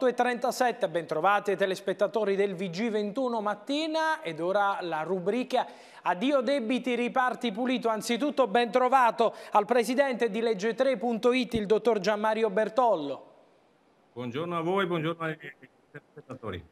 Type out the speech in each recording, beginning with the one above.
8.37, bentrovati telespettatori del VG21 mattina ed ora la rubrica Addio debiti, riparti pulito. Anzitutto bentrovato al presidente di legge3.it, il dottor Gianmario Bertollo. Buongiorno a voi, buongiorno ai telespettatori.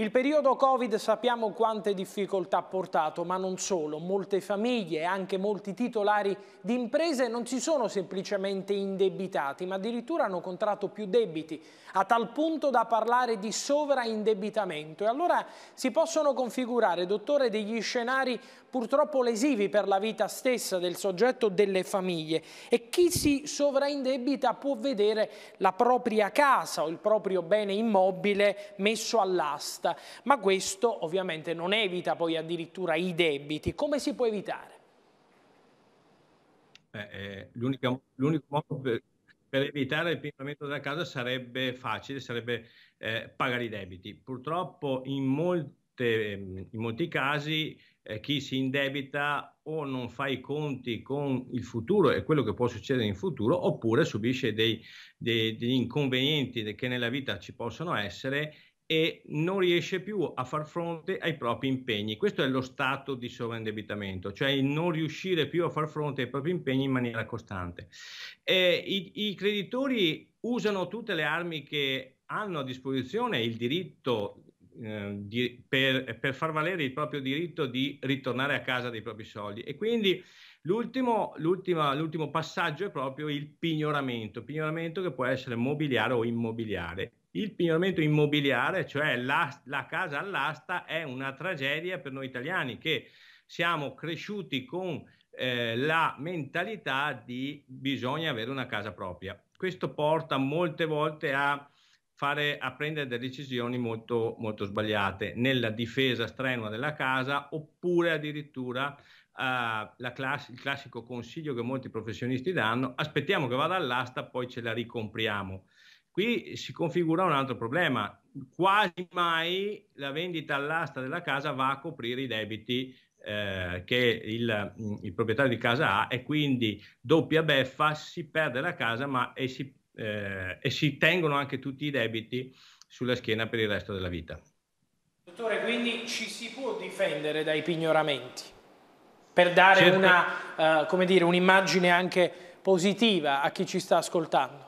Il periodo Covid sappiamo quante difficoltà ha portato, ma non solo. Molte famiglie e anche molti titolari di imprese non si sono semplicemente indebitati, ma addirittura hanno contratto più debiti, a tal punto da parlare di sovraindebitamento. E allora si possono configurare, dottore, degli scenari purtroppo lesivi per la vita stessa del soggetto delle famiglie. E chi si sovraindebita può vedere la propria casa o il proprio bene immobile messo all'asta giusta, ma questo ovviamente non evita poi addirittura i debiti. Come si può evitare? Eh, l'unico, modo per, per, evitare il pimpamento della casa sarebbe facile, sarebbe eh, pagare i debiti. Purtroppo in, molte, ehm, in molti casi eh, chi si indebita o non fa i conti con il futuro e quello che può succedere in futuro, oppure subisce dei, dei, degli inconvenienti che nella vita ci possono essere e non riesce più a far fronte ai propri impegni. Questo è lo stato di sovraindebitamento, cioè il non riuscire più a far fronte ai propri impegni in maniera costante. Eh, i, I creditori usano tutte le armi che hanno a disposizione il diritto Ehm, di, per, eh, per, far valere il proprio diritto di ritornare a casa dei propri soldi. E quindi l'ultimo, l'ultimo passaggio è proprio il pignoramento, pignoramento che può essere mobiliare o immobiliare. Il pignoramento immobiliare, cioè la, la casa all'asta, è una tragedia per noi italiani che siamo cresciuti con eh, la mentalità di bisogna avere una casa propria. Questo porta molte volte a fare, a prendere delle decisioni molto, molto sbagliate nella difesa strenua della casa oppure addirittura eh, class- il classico consiglio che molti professionisti danno, aspettiamo che vada all'asta, poi ce la ricompriamo. Qui si configura un altro problema, quasi mai la vendita all'asta della casa va a coprire i debiti eh, che il, il, proprietario di casa ha e quindi doppia beffa, si perde la casa ma, e si eh, e si tengono anche tutti i debiti sulla schiena per il resto della vita. Dottore, quindi ci si può difendere dai pignoramenti per dare certo. una, eh, un'immagine anche positiva a chi ci sta ascoltando?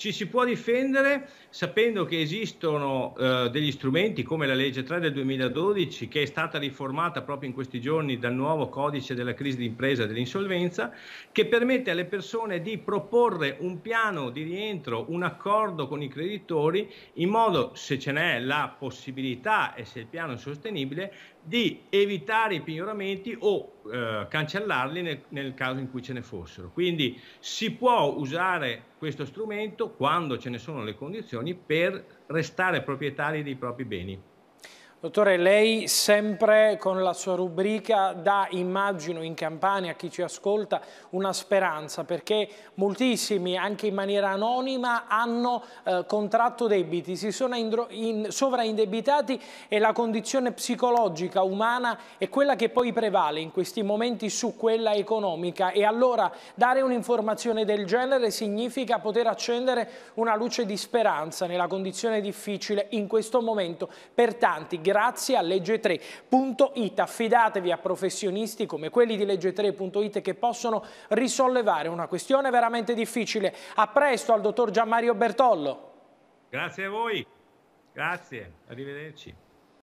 ci si può difendere sapendo che esistono eh, degli strumenti come la legge 3 del 2012 che è stata riformata proprio in questi giorni dal nuovo codice della crisi d'impresa dell'insolvenza che permette alle persone di proporre un piano di rientro, un accordo con i creditori in modo se ce n'è la possibilità e se il piano è sostenibile di evitare i pignoramenti o eh, cancellarli nel, nel, caso in cui ce ne fossero. Quindi si può usare questo strumento quando ce ne sono le condizioni per restare proprietari dei propri beni. Dottore, lei sempre con la sua rubrica dà, immagino, in campagna a chi ci ascolta una speranza perché moltissimi, anche in maniera anonima, hanno eh, contratto debiti, si sono in, sovraindebitati e la condizione psicologica, umana è quella che poi prevale in questi momenti su quella economica e allora dare un'informazione del genere significa poter accendere una luce di speranza nella condizione difficile in questo momento per tanti grazie a legge3.it. Affidatevi a professionisti come quelli di legge3.it che possono risollevare una questione veramente difficile. A presto al dottor Gianmario Bertollo. Grazie a voi. Grazie, arrivederci.